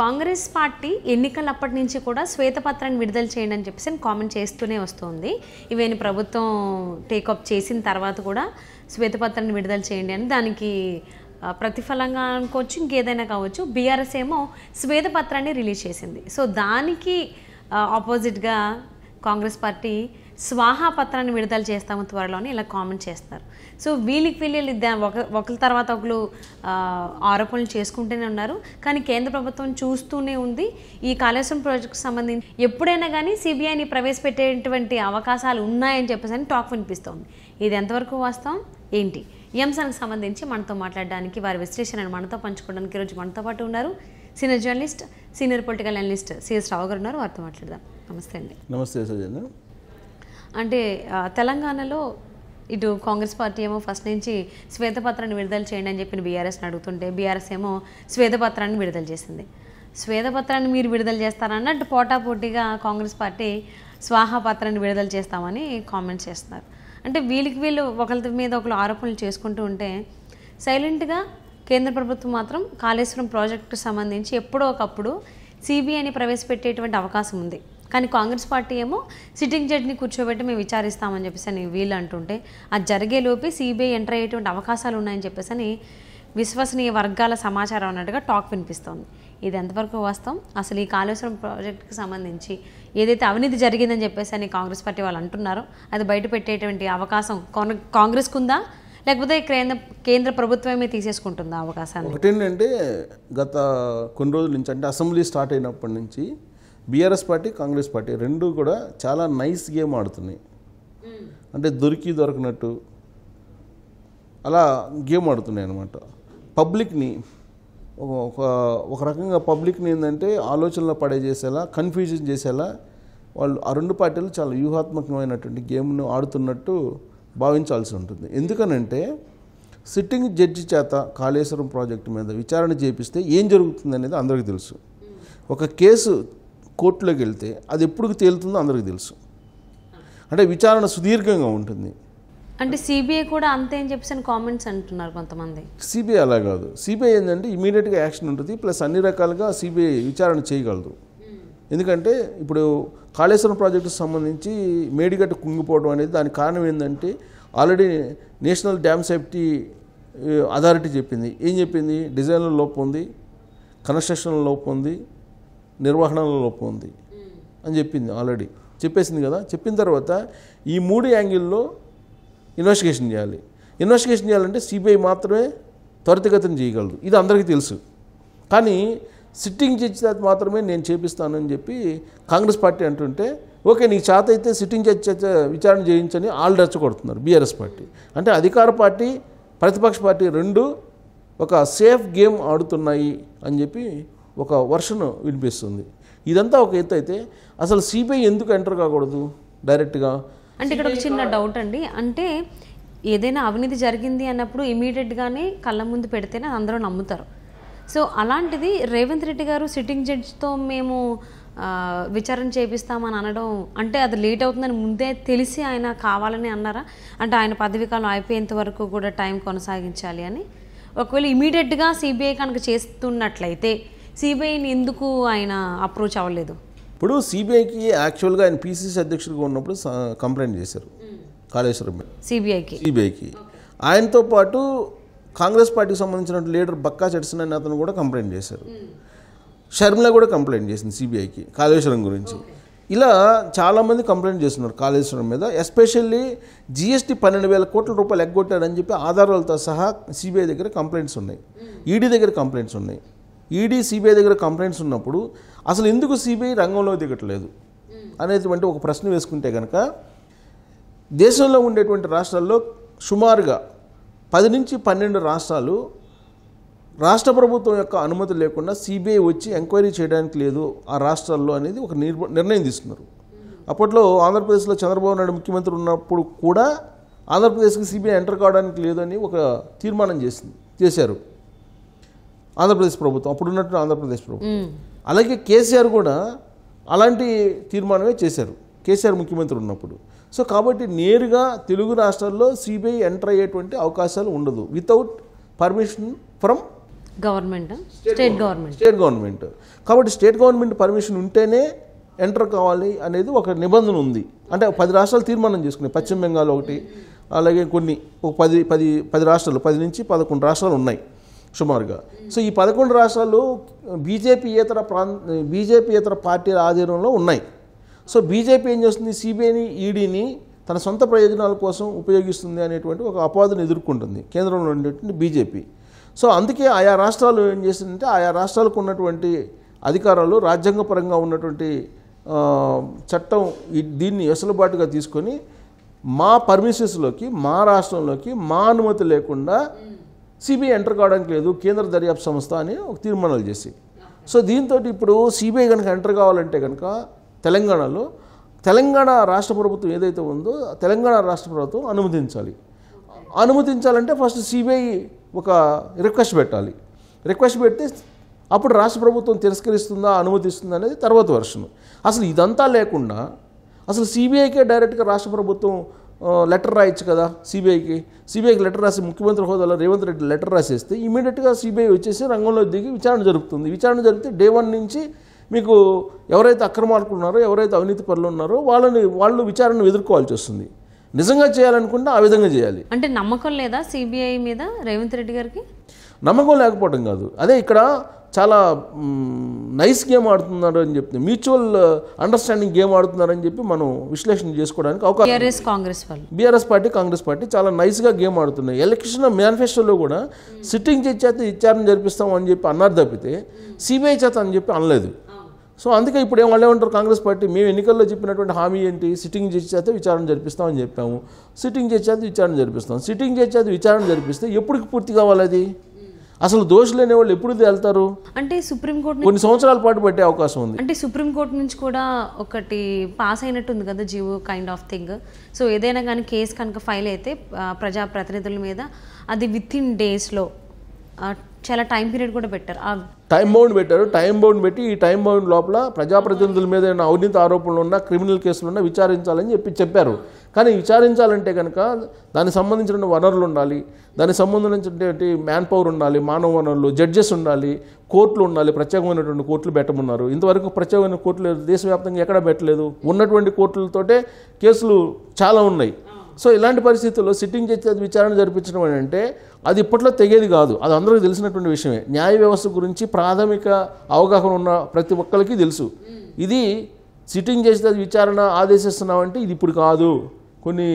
Congress party అప్పటి నుంచి కూడా శ్వేతపత్రాన్ని విడుదల చేయండి అని చెప్పేసి కామెంట్ చేస్తూనే వస్తుంది ఇవేని ప్రభుత్వం టేకప్ చేసిన తర్వాత కూడా శ్వేతపత్రాన్ని విడుదల చేయండి అని దానికి ప్రతిఫలంగా అనుకోవచ్చు ఇంకేదైనా కావచ్చు బీఆర్ఎస్ ఏమో శ్వేతపత్రాన్ని రిలీజ్ చేసింది సో దానికి ఆపోజిట్గా కాంగ్రెస్ పార్టీ స్వాహా పత్రాన్ని విడుదల చేస్తాము త్వరలోనే ఇలా కామెంట్ చేస్తారు సో వీళ్ళకి వీళ్ళు ఒక ఒకరి తర్వాత ఒకరు ఆరోపణలు చేసుకుంటూనే ఉన్నారు కానీ కేంద్ర ప్రభుత్వం చూస్తూనే ఉంది ఈ కాళేశ్వరం ప్రాజెక్టుకు సంబంధించి ఎప్పుడైనా కానీ సిబిఐని ప్రవేశపెట్టేటువంటి అవకాశాలు ఉన్నాయని చెప్పేసి అని టాక్ వినిపిస్తోంది ఇది ఎంతవరకు వాస్తవం ఏంటి ఈ అంశానికి సంబంధించి మనతో మాట్లాడడానికి వారి విశ్లేషణను మనతో పంచుకోవడానికి ఈరోజు మనతో పాటు ఉన్నారు senior journalist senior political analyst CS Rao garu ఉన్నారు వారితో మాట్లాడదాం నమస్తే అండి నమస్తే సజన్ అంటే తెలంగాణలో ఇటు కాంగ్రెస్ పార్టీ ఏమో ఫస్ట్ నుంచి శ్వేతపత్రాన్ని విడుదల చేయండి అని చెప్పిన బీఆర్ఎస్ని అడుగుతుంటే బీఆర్ఎస్ ఏమో శ్వేతపత్రాన్ని విడుదల చేసింది శ్వేతపత్రాన్ని మీరు విడుదల చేస్తారన్నట్టు పోటాపోటీగా కాంగ్రెస్ పార్టీ పత్రాన్ని విడుదల చేస్తామని కామెంట్స్ చేస్తున్నారు అంటే వీళ్ళకి వీళ్ళు ఒకరి మీద ఒకరు ఆరోపణలు చేసుకుంటూ ఉంటే సైలెంట్గా కేంద్ర ప్రభుత్వం మాత్రం కాళేశ్వరం ప్రాజెక్టుకు సంబంధించి ఎప్పుడో ఒకప్పుడు సిబిఐని ప్రవేశపెట్టేటువంటి అవకాశం ఉంది కానీ కాంగ్రెస్ పార్టీ ఏమో సిట్టింగ్ జడ్ని కూర్చోబెట్టి మేము విచారిస్తామని చెప్పేసి అని వీళ్ళు అంటుంటే అది జరిగేలోపే సిబిఐ ఎంటర్ అయ్యేటువంటి అవకాశాలు ఉన్నాయని చెప్పేసి అని విశ్వసనీయ వర్గాల సమాచారం అన్నట్టుగా టాక్ వినిపిస్తోంది ఇది ఎంతవరకు వాస్తవం అసలు ఈ కాళేశ్వరం ప్రాజెక్టుకి సంబంధించి ఏదైతే అవినీతి జరిగిందని చెప్పేసి అని కాంగ్రెస్ పార్టీ వాళ్ళు అంటున్నారో అది బయట పెట్టేటువంటి అవకాశం కాంగ్రెస్కు ఉందా లేకపోతే కేంద్ర కేంద్ర ప్రభుత్వమే తీసేసుకుంటుందా అవకాశాన్ని ఒకటేంటంటే గత కొన్ని రోజుల నుంచి అంటే అసెంబ్లీ స్టార్ట్ అయినప్పటి నుంచి బీఆర్ఎస్ పార్టీ కాంగ్రెస్ పార్టీ రెండు కూడా చాలా నైస్ గేమ్ ఆడుతున్నాయి అంటే దొరికి దొరకనట్టు అలా గేమ్ ఆడుతున్నాయి అనమాట పబ్లిక్ని ఒక ఒక రకంగా పబ్లిక్ని ఏంటంటే ఆలోచనలో పడేసేలా కన్ఫ్యూజన్ చేసేలా వాళ్ళు ఆ రెండు పార్టీలు చాలా వ్యూహాత్మకమైనటువంటి గేమ్ను ఆడుతున్నట్టు భావించాల్సి ఉంటుంది ఎందుకనంటే సిట్టింగ్ జడ్జి చేత కాళేశ్వరం ప్రాజెక్టు మీద విచారణ చేపిస్తే ఏం జరుగుతుంది అనేది అందరికీ తెలుసు ఒక కేసు కోర్టులోకి వెళ్తే అది ఎప్పుడు తేలుతుందో అందరికి తెలుసు అంటే విచారణ సుదీర్ఘంగా ఉంటుంది అంటే సిబిఐ కూడా అంతే అని చెప్పేసి కామెంట్స్ అంటున్నారు కొంతమంది సిబిఐ అలా కాదు సిబిఐ ఏంటంటే ఇమీడియట్గా యాక్షన్ ఉంటుంది ప్లస్ అన్ని రకాలుగా సిబిఐ విచారణ చేయగలదు ఎందుకంటే ఇప్పుడు కాళేశ్వరం ప్రాజెక్టుకి సంబంధించి మేడిగట్టు కుంగిపోవడం అనేది దాని కారణం ఏంటంటే already national dam safety authority చెప్పింది ఏం చెప్పింది డిజైన్లో లోపు ఉంది కన్స్ట్రక్షన్లో లోపు ఉంది నిర్వహణలో లోపం ఉంది అని చెప్పింది ఆల్రెడీ చెప్పేసింది కదా చెప్పిన తర్వాత ఈ మూడు యాంగిల్లో ఇన్వెస్టిగేషన్ చేయాలి ఇన్వెస్టిగేషన్ చేయాలంటే సిబిఐ మాత్రమే త్వరితగతిన చేయగలదు ఇది అందరికీ తెలుసు కానీ సిట్టింగ్ జడ్జి మాత్రమే నేను చేపిస్తానని చెప్పి కాంగ్రెస్ పార్టీ అంటుంటే ఓకే నీకు చేత అయితే సిట్టింగ్ జడ్జి విచారణ చేయించని ఆళ్ళు రెచ్చగొడుతున్నారు బీఆర్ఎస్ పార్టీ అంటే అధికార పార్టీ ప్రతిపక్ష పార్టీ రెండు ఒక సేఫ్ గేమ్ ఆడుతున్నాయి అని చెప్పి ఒక వర్షన్ వినిపిస్తుంది ఇదంతా ఒక ఎత్తు అయితే అసలు సిబిఐ ఎందుకు ఎంటర్ కాకూడదు డైరెక్ట్గా అంటే ఇక్కడ ఒక చిన్న డౌట్ అండి అంటే ఏదైనా అవినీతి జరిగింది అన్నప్పుడు ఇమీడియట్గానే కళ్ళ ముందు పెడితేనే అందరూ నమ్ముతారు సో అలాంటిది రేవంత్ రెడ్డి గారు సిట్టింగ్ జడ్జితో మేము విచారణ చేపిస్తామని అనడం అంటే అది లేట్ అవుతుందని ముందే తెలిసి ఆయన కావాలని అన్నారా అంటే ఆయన పదవీకాలం అయిపోయేంత వరకు కూడా టైం కొనసాగించాలి అని ఒకవేళ ఇమీడియట్గా సిబిఐ కనుక చేస్తున్నట్లయితే సిబిఐని ఎందుకు ఆయన అప్రోచ్ అవ్వలేదు ఇప్పుడు సిబిఐకి యాక్చువల్గా ఆయన పీసీసీ అధ్యక్షుడిగా ఉన్నప్పుడు కంప్లైంట్ చేశారు కాళేశ్వరం సిబిఐకి సిబిఐకి ఆయనతో పాటు కాంగ్రెస్ పార్టీకి సంబంధించిన లీడర్ బక్కా చెడ్సన్ అనే అతను కూడా కంప్లైంట్ చేశారు hmm. షర్మిల కూడా కంప్లైంట్ చేసింది సిబిఐకి కాళేశ్వరం గురించి ఇలా చాలామంది కంప్లైంట్ చేస్తున్నారు కాళేశ్వరం మీద ఎస్పెషల్లీ జీఎస్టీ పన్నెండు వేల కోట్ల రూపాయలు ఎగ్గొట్టారని చెప్పి ఆధారాలతో సహా సిబిఐ దగ్గర కంప్లైంట్స్ ఉన్నాయి ఈడీ hmm. e దగ్గర కంప్లైంట్స్ ఉన్నాయి ఈడీ సిబిఐ దగ్గర కంప్లైంట్స్ ఉన్నప్పుడు అసలు ఎందుకు సిబిఐ రంగంలో దిగట్లేదు అనేటువంటి ఒక ప్రశ్న వేసుకుంటే కనుక దేశంలో ఉండేటువంటి రాష్ట్రాల్లో సుమారుగా పది నుంచి పన్నెండు రాష్ట్రాలు రాష్ట్ర ప్రభుత్వం యొక్క అనుమతి లేకుండా సిబిఐ వచ్చి ఎంక్వైరీ చేయడానికి లేదు ఆ రాష్ట్రాల్లో అనేది ఒక నిర్ణయం తీసుకున్నారు అప్పట్లో ఆంధ్రప్రదేశ్లో చంద్రబాబు నాయుడు ముఖ్యమంత్రి ఉన్నప్పుడు కూడా ఆంధ్రప్రదేశ్కి సిబిఐ ఎంటర్ కావడానికి లేదని ఒక తీర్మానం చేసింది చేశారు ఆంధ్రప్రదేశ్ ప్రభుత్వం అప్పుడు ఉన్నట్టు ఆంధ్రప్రదేశ్ ప్రభుత్వం అలాగే కేసీఆర్ కూడా అలాంటి తీర్మానమే చేశారు కేసీఆర్ ముఖ్యమంత్రి ఉన్నప్పుడు సో కాబట్టి నేరుగా తెలుగు రాష్ట్రాల్లో సిబిఐ ఎంటర్ అయ్యేటువంటి అవకాశాలు ఉండదు without permission from government state government state government కాబట్టి స్టేట్ గవర్నమెంట్ పర్మిషన్ ఉంటేనే ఎంటర్ కావాలి అనేది ఒక నిబంధన ఉంది అంటే పది రాష్ట్రాలు తీర్మానం చేసుకున్నాయి పశ్చిమ బెంగాల్ ఒకటి అలాగే కొన్ని ఒక పది పది పది రాష్ట్రాలు పది నుంచి పదకొండు రాష్ట్రాలు ఉన్నాయి సుమారుగా సో ఈ పదకొండు రాష్ట్రాలు బీజేపీయేతర ప్రాం బీజేపీయేతర పార్టీల ఆధీనంలో ఉన్నాయి సో బీజేపీ ఏం చేస్తుంది సిబిఐని ఈడీని తన సొంత ప్రయోజనాల కోసం ఉపయోగిస్తుంది అనేటువంటి ఒక అపవాదం ఎదుర్కొంటుంది కేంద్రంలో ఉండేటువంటి బీజేపీ సో అందుకే ఆయా రాష్ట్రాలు ఏం చేసిందంటే ఆయా రాష్ట్రాలకు ఉన్నటువంటి అధికారాలు రాజ్యాంగపరంగా ఉన్నటువంటి చట్టం దీన్ని వెసులుబాటుగా తీసుకొని మా పర్మిషన్స్లోకి మా రాష్ట్రంలోకి మా అనుమతి లేకుండా సిబిఐ ఎంటర్ కావడానికి లేదు కేంద్ర దర్యాప్తు సంస్థ అని ఒక తీర్మానాలు చేసి సో దీంతో ఇప్పుడు సిబిఐ కనుక ఎంటర్ కావాలంటే కనుక తెలంగాణలో తెలంగాణ రాష్ట్ర ప్రభుత్వం ఏదైతే ఉందో తెలంగాణ రాష్ట్ర ప్రభుత్వం అనుమతించాలి అనుమతించాలంటే ఫస్ట్ సిబిఐ ఒక రిక్వెస్ట్ పెట్టాలి రిక్వెస్ట్ పెడితే అప్పుడు రాష్ట్ర ప్రభుత్వం తిరస్కరిస్తుందా అనుమతిస్తుందా అనేది తర్వాత వర్షన్ అసలు ఇదంతా లేకుండా అసలు సిబిఐకే డైరెక్ట్గా రాష్ట్ర ప్రభుత్వం లెటర్ రాయొచ్చు కదా సిబిఐకి సిబిఐకి లెటర్ రాసి ముఖ్యమంత్రి హోదాలో రేవంత్ రెడ్డి లెటర్ రాసేస్తే ఇమీడియట్గా సిబిఐ వచ్చేసి రంగంలో దిగి విచారణ జరుగుతుంది విచారణ జరిగితే డే వన్ నుంచి మీకు ఎవరైతే అక్రమాలకు ఉన్నారో ఎవరైతే అవినీతి పనులు ఉన్నారో వాళ్ళని వాళ్ళు విచారణ ఎదుర్కోవాల్సి వస్తుంది నిజంగా చేయాలనుకుంటే ఆ విధంగా చేయాలి అంటే నమ్మకం లేదా సిబిఐ మీద రేవంత్ రెడ్డి గారికి నమ్మకం లేకపోవడం కాదు అదే ఇక్కడ చాలా నైస్ గేమ్ ఆడుతున్నారు అని చెప్పి మ్యూచువల్ అండర్స్టాండింగ్ గేమ్ ఆడుతున్నారు అని చెప్పి మనం విశ్లేషణ చేసుకోవడానికి అవకాశం BRS Congress BRS party Congress party చాలా నైస్గా గేమ్ ఆడుతున్నాయి ఎలక్షన్ మేనిఫెస్టోలో కూడా సిట్టింగ్ చేత విచారణ జరిపిస్తాం అని చెప్పి అన్నారు తప్పితే సిబిఐ చేత అని చెప్పి అనలేదు సో అందుకే ఇప్పుడు ఏం వాళ్ళు ఏమంటారు కాంగ్రెస్ పార్టీ మేము ఎన్నికల్లో చెప్పినటువంటి హామీ ఏంటి సిట్టింగ్ జడ్జి చేత విచారణ జరిపిస్తామని చెప్పాము సిట్టింగ్ జడ్జి చేత విచారణ జరిపిస్తాం సిట్టింగ్ జడ్జి చేత విచారణ జరిపిస్తే ఎప్పుడు పూర్తి కావాలి అది అసలు దోషులు అనేవాళ్ళు ఎప్పుడు వెళ్తారు అంటే సుప్రీంకోర్టు కొన్ని సంవత్సరాల పాటు పట్టే అవకాశం ఉంది అంటే సుప్రీంకోర్టు నుంచి కూడా ఒకటి పాస్ అయినట్టు ఉంది కదా GO kind of thing so ఏదైనా కానీ కేసు కనుక ఫైల్ అయితే ప్రజా ప్రతినిధుల మీద అది విత్ ఇన్ డేస్లో చాలా టైం పీరియడ్ కూడా పెట్టారు టైం బౌండ్ పెట్టారు టైం బౌండ్ పెట్టి ఈ టైం బౌండ్ లోపల ప్రజాప్రతినిధుల మీద అవినీతి ఆరోపణలు ఉన్న క్రిమినల్ కేసులు ఉన్నా విచారించాలని చెప్పి చెప్పారు కానీ విచారించాలంటే కనుక దానికి సంబంధించిన వనరులు ఉండాలి దానికి సంబంధించినటువంటి మ్యాన్ పవర్ ఉండాలి మానవ వనరులు జడ్జెస్ ఉండాలి కోర్టులు ఉండాలి ప్రత్యేకమైనటువంటి కోర్టులు పెట్టమన్నారు ఇంతవరకు ప్రత్యేకమైన కోర్టులు దేశవ్యాప్తంగా ఎక్కడ పెట్టలేదు ఉన్నటువంటి కోర్టులతోటే కేసులు చాలా ఉన్నాయి సో ఇలాంటి పరిస్థితుల్లో సిట్టింగ్ జడ్జి విచారణ జరిపించడం అని అంటే అది ఇప్పట్లో తెగేది కాదు అది అందరికీ తెలిసినటువంటి విషయమే న్యాయ వ్యవస్థ గురించి ప్రాథమిక అవగాహన ఉన్న ప్రతి ఒక్కరికి తెలుసు ఇది సిట్టింగ్ జడ్జి విచారణ ఆదేశిస్తున్నామంటే ఇది ఇప్పుడు కాదు కొన్ని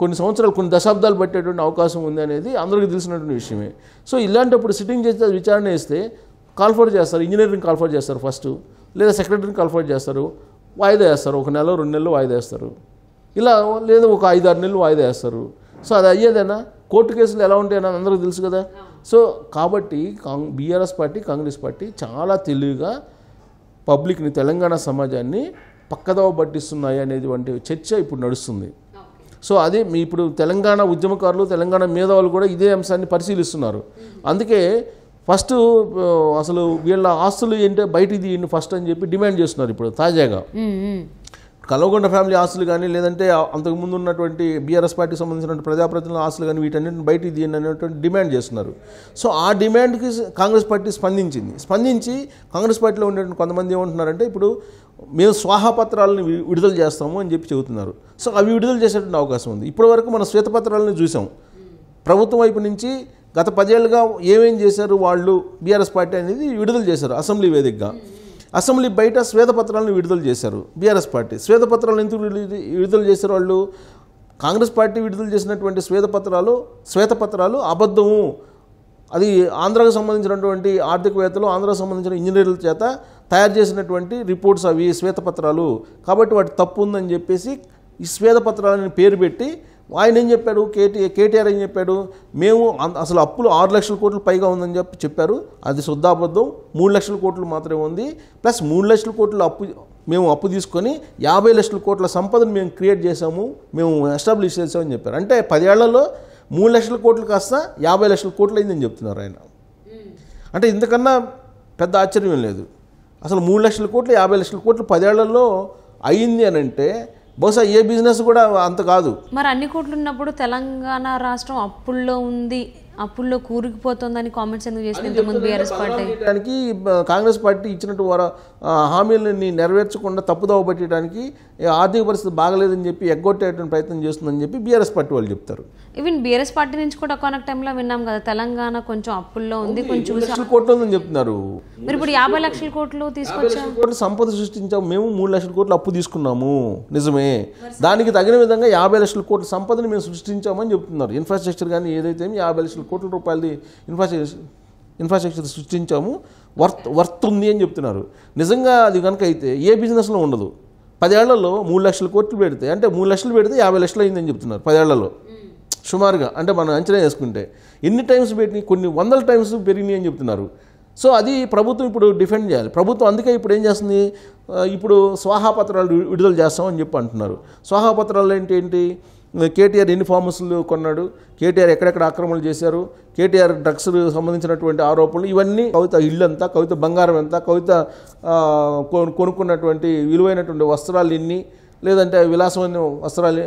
కొన్ని సంవత్సరాలు కొన్ని దశాబ్దాలు పట్టేటువంటి అవకాశం ఉంది అనేది అందరికీ తెలిసినటువంటి విషయమే సో ఇలాంటప్పుడు సిట్టింగ్ చేస్తే విచారణ వేస్తే కాల్ఫర్ చేస్తారు ఇంజనీరింగ్ కాల్ఫర్ చేస్తారు ఫస్ట్ లేదా సెక్రటరీని కాల్ఫర్ చేస్తారు వాయిదా వేస్తారు ఒక నెల రెండు నెలలు వాయిదా వేస్తారు ఇలా లేదా ఒక ఐదు ఆరు నెలలు వాయిదా వేస్తారు సో అది అయ్యేదేనా కోర్టు కేసులు ఎలా ఉంటాయని అందరికీ తెలుసు కదా సో కాబట్టి కాంగ్ బీఆర్ఎస్ పార్టీ కాంగ్రెస్ పార్టీ చాలా తెలివిగా పబ్లిక్ని తెలంగాణ సమాజాన్ని పక్కదోవ పట్టిస్తున్నాయి అనేది వంటి చర్చ ఇప్పుడు నడుస్తుంది సో అదే మీ ఇప్పుడు తెలంగాణ ఉద్యమకారులు తెలంగాణ మేధావులు కూడా ఇదే అంశాన్ని పరిశీలిస్తున్నారు అందుకే ఫస్ట్ అసలు వీళ్ళ ఆస్తులు ఏంటో బయటికి తీయండి ఫస్ట్ అని చెప్పి డిమాండ్ చేస్తున్నారు ఇప్పుడు తాజాగా కలవగొండ ఫ్యామిలీ ఆస్తులు కానీ లేదంటే అంతకుముందు ఉన్నటువంటి బీఆర్ఎస్ పార్టీకి సంబంధించిన ప్రజాప్రతినిధుల ఆస్తులు కానీ వీటన్నింటిని బయటికి తీయండి అనేటువంటి డిమాండ్ చేస్తున్నారు సో ఆ డిమాండ్కి కాంగ్రెస్ పార్టీ స్పందించింది స్పందించి కాంగ్రెస్ పార్టీలో ఉండేటువంటి కొంతమంది ఏమంటున్నారంటే ఇప్పుడు మేము స్వాహపత్రాలను విడుదల చేస్తాము అని చెప్పి చెబుతున్నారు సో అవి విడుదల చేసేటువంటి అవకాశం ఉంది ఇప్పటి వరకు మనం శ్వేతపత్రాలను చూసాం ప్రభుత్వం వైపు నుంచి గత పదేళ్ళుగా ఏమేం చేశారు వాళ్ళు బీఆర్ఎస్ పార్టీ అనేది విడుదల చేశారు అసెంబ్లీ వేదికగా అసెంబ్లీ బయట శ్వేతపత్రాలను విడుదల చేశారు బీఆర్ఎస్ పార్టీ శ్వేతపత్రాలను ఎందుకు విడుదల చేశారు వాళ్ళు కాంగ్రెస్ పార్టీ విడుదల చేసినటువంటి శ్వేతపత్రాలు శ్వేతపత్రాలు అబద్ధము అది ఆంధ్రాకు సంబంధించినటువంటి ఆర్థికవేత్తలు ఆంధ్రాకు సంబంధించిన ఇంజనీర్ల చేత తయారు చేసినటువంటి రిపోర్ట్స్ అవి శ్వేతపత్రాలు కాబట్టి వాటి తప్పు ఉందని చెప్పేసి ఈ శ్వేతపత్రాలని పేరు పెట్టి ఆయన ఏం చెప్పాడు కేటీ కేటీఆర్ ఏం చెప్పాడు మేము అసలు అప్పులు ఆరు లక్షల కోట్లు పైగా ఉందని చెప్పి చెప్పారు అది శుద్ధాబద్ధం మూడు లక్షల కోట్లు మాత్రమే ఉంది ప్లస్ మూడు లక్షల కోట్లు అప్పు మేము అప్పు తీసుకొని యాభై లక్షల కోట్ల సంపదను మేము క్రియేట్ చేసాము మేము ఎస్టాబ్లిష్ చేసామని చెప్పారు అంటే పదేళ్లలో మూడు లక్షల కోట్లు కాస్త యాభై లక్షల కోట్లు అయిందని చెప్తున్నారు ఆయన అంటే ఇంతకన్నా పెద్ద ఆశ్చర్యం లేదు అసలు మూడు లక్షల కోట్లు యాభై లక్షల కోట్లు పదేళ్లలో అయింది అని అంటే బహుశా ఏ బిజినెస్ కూడా అంత కాదు మరి అన్ని కోట్లు ఉన్నప్పుడు తెలంగాణ రాష్ట్రం అప్పుల్లో ఉంది అప్పుల్లో కూరుకుపోతుందని కామెంట్స్ ఎందుకు చేసిన ఇంతకుముందు బీఆర్ఎస్ పార్టీ కాంగ్రెస్ పార్టీ ఇచ్చినట్టు వారు హామీలని నెరవేర్చకుండా తప్పుదోవ పెట్టడానికి ఆర్థిక పరిస్థితి బాగలేదని చెప్పి ఎగ్గొట్టే ప్రయత్నం చేస్తుందని చెప్పి బీఆర్ఎస్ పార్టీ వాళ్ళు చెప్తారు ఈవెన్ బీఆర్ఎస్ పార్టీ నుంచి కూడా ఒకనొక టైంలో విన్నాం కదా తెలంగాణ కొంచెం అప్పుల్లో ఉంది కొంచెం కోట్లు ఉందని చెప్తున్నారు మీరు ఇప్పుడు యాభై లక్షల కోట్లు తీసుకొచ్చాము కోట్లు సంపద సృష్టించాము మేము మూడు లక్షల కోట్లు అప్పు తీసుకున్నాము నిజమే దానికి తగిన విధంగా యాభై లక్షల కోట్ల సంపదని మేము సృష్టించామని చెప్తున్నారు ఇన్ఫ్రాస్ట్రక్చర్ కానీ ఏదైతే యాభై లక్షల కోట్ల రూపాయలది ఇన్ఫ్రాస్ట్రక్చర్ ఇన్ఫ్రాస్ట్రక్చర్ సృష్టించాము వర్త్ వర్త్ ఉంది అని చెప్తున్నారు నిజంగా అది కనుక అయితే ఏ బిజినెస్లో ఉండదు పదేళ్లలో మూడు లక్షల కోట్లు పెడితే అంటే మూడు లక్షలు పెడితే యాభై లక్షలు అయిందని చెప్తున్నారు పదేళ్లలో సుమారుగా అంటే మనం అంచనా వేసుకుంటే ఎన్ని టైమ్స్ పెట్టి కొన్ని వందల టైమ్స్ పెరిగినాయి అని చెప్తున్నారు సో అది ప్రభుత్వం ఇప్పుడు డిఫెండ్ చేయాలి ప్రభుత్వం అందుకే ఇప్పుడు ఏం చేస్తుంది ఇప్పుడు స్వాహాపత్రాలు విడుదల చేస్తామని చెప్పి అంటున్నారు స్వాహాపత్రాలు ఏంటి ఏంటి కేటీఆర్ ఎన్ని కొన్నాడు కేటీఆర్ ఎక్కడెక్కడ ఆక్రమణలు చేశారు కేటీఆర్ డ్రగ్స్ సంబంధించినటువంటి ఆరోపణలు ఇవన్నీ కవిత ఇళ్ళు అంతా కవిత బంగారం ఎంత కవిత కొనుక్కున్నటువంటి విలువైనటువంటి వస్త్రాలు ఎన్ని లేదంటే విలాసమైన వస్త్రాలు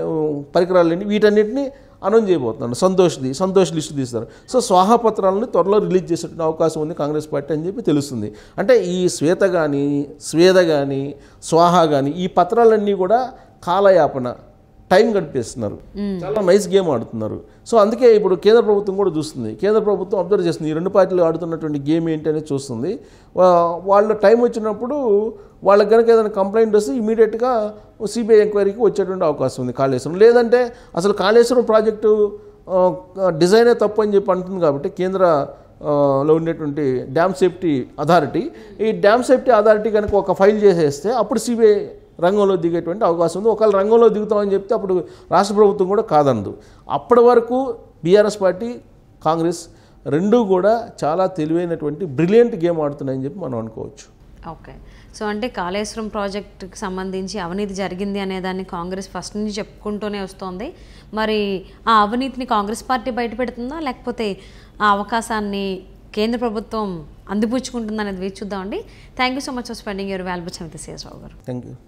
పరికరాలు ఎన్ని వీటన్నిటిని అనౌన్స్ చేయబోతున్నాను సంతోష్ది సంతోష్ లిస్టు తీస్తారు సో స్వాహ పత్రాలను త్వరలో రిలీజ్ చేసేటువంటి అవకాశం ఉంది కాంగ్రెస్ పార్టీ అని చెప్పి తెలుస్తుంది అంటే ఈ శ్వేత కానీ స్వేద కానీ స్వాహ కానీ ఈ పత్రాలన్నీ కూడా కాలయాపన టైం గడిపేస్తున్నారు చాలా నైస్ గేమ్ ఆడుతున్నారు సో అందుకే ఇప్పుడు కేంద్ర ప్రభుత్వం కూడా చూస్తుంది కేంద్ర ప్రభుత్వం అబ్జర్వ్ చేస్తుంది ఈ రెండు పార్టీలు ఆడుతున్నటువంటి గేమ్ ఏంటి అనేది చూస్తుంది వాళ్ళ టైం వచ్చినప్పుడు వాళ్ళకి కనుక ఏదైనా కంప్లైంట్ వస్తే ఇమీడియట్గా సిబిఐ ఎంక్వైరీకి వచ్చేటువంటి అవకాశం ఉంది కాళేశ్వరం లేదంటే అసలు కాళేశ్వరం ప్రాజెక్టు డిజైనే తప్పు అని చెప్పి అంటుంది కాబట్టి కేంద్ర లో ఉండేటువంటి డ్యామ్ సేఫ్టీ అథారిటీ ఈ డ్యామ్ సేఫ్టీ అథారిటీ కనుక ఒక ఫైల్ చేసేస్తే అప్పుడు సిబిఐ రంగంలో దిగేటువంటి అవకాశం ఉంది ఒకవేళ రంగంలో దిగుతామని చెప్తే అప్పుడు రాష్ట్ర ప్రభుత్వం కూడా కాదందు అప్పటి వరకు బీఆర్ఎస్ పార్టీ కాంగ్రెస్ రెండూ కూడా చాలా తెలివైనటువంటి బ్రిలియంట్ గేమ్ ఆడుతున్నాయని చెప్పి మనం అనుకోవచ్చు ఓకే సో అంటే కాళేశ్వరం ప్రాజెక్టుకి సంబంధించి అవినీతి జరిగింది అనేదాన్ని కాంగ్రెస్ ఫస్ట్ నుంచి చెప్పుకుంటూనే వస్తోంది మరి ఆ అవినీతిని కాంగ్రెస్ పార్టీ బయట పెడుతుందా లేకపోతే ఆ అవకాశాన్ని కేంద్ర ప్రభుత్వం అందిపుచ్చుకుంటుందనేది వేచి చూద్దామండి thank you so much for spending your valuable సమితి సీఎస్ రావు గారు థ్యాంక్ యూ